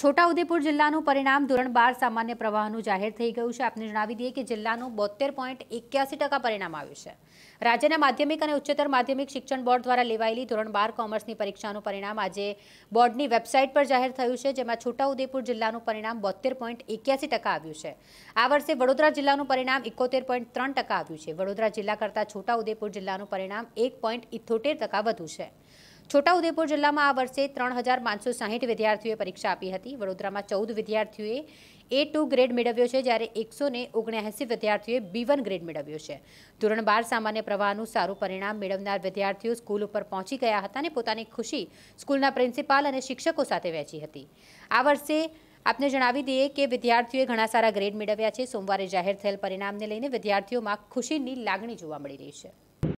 છોટાઉદેપુર જિલ્લાનું પરિણામ ધોરણ બાર સામાન્ય પ્રવાહનું જાહેર થઈ ગયું છે આપને જણાવી દઈએ કે જિલ્લાનું બોતેર પોઈન્ટ એક્યાસી ટકા પરિણામ આવ્યું છે રાજ્યના માધ્યમિક અને ઉચ્ચતર માધ્યમિક શિક્ષણ બોર્ડ દ્વારા લેવાયેલી ધોરણ બાર કોમર્સની પરીક્ષાનું પરિણામ આજે બોર્ડની વેબસાઇટ પર જાહેર થયું છે જેમાં છોટાઉદેપુર જિલ્લાનું પરિણામ બોતેર પોઈન્ટ એક્યાસી ટકા આવ્યું છે આ વર્ષે વડોદરા જિલ્લાનું પરિણામ એકોતેર પોઈન્ટ ત્રણ ટકા આવ્યું છે વડોદરા જિલ્લા કરતાં છોટાઉદેપુર જિલ્લાનું પરિણામ એક પોઈન્ટ ઇથોતેર ટકા વધુ છે છોટાઉદેપુર જિલ્લામાં આ વર્ષે ત્રણ હજાર પાંચસો સાહીઠ વિદ્યાર્થીઓએ પરીક્ષા આપી હતી વડોદરામાં ચૌદ વિદ્યાર્થીઓએ એ ટુ ગ્રેડ મેળવ્યો છે જ્યારે એકસો ને ઓગણ્યાએંસી વિદ્યાર્થીઓએ બી વન ગ્રેડ મેળવ્યો છે ધોરણ બાર સામાન્ય પ્રવાહનું સારું પરિણામ મેળવનાર વિદ્યાર્થીઓ સ્કૂલ ઉપર પહોંચી ગયા હતા અને પોતાની ખુશી સ્કૂલના પ્રિન્સિપાલ અને શિક્ષકો સાથે વહેંચી હતી આ વર્ષે આપને જણાવી દઈએ કે વિદ્યાર્થીઓએ ઘણા સારા ગ્રેડ મેળવ્યા છે સોમવારે જાહેર થયેલ પરિણામને લઈને વિદ્યાર્થીઓમાં ખુશીની લાગણી જોવા મળી રહી છે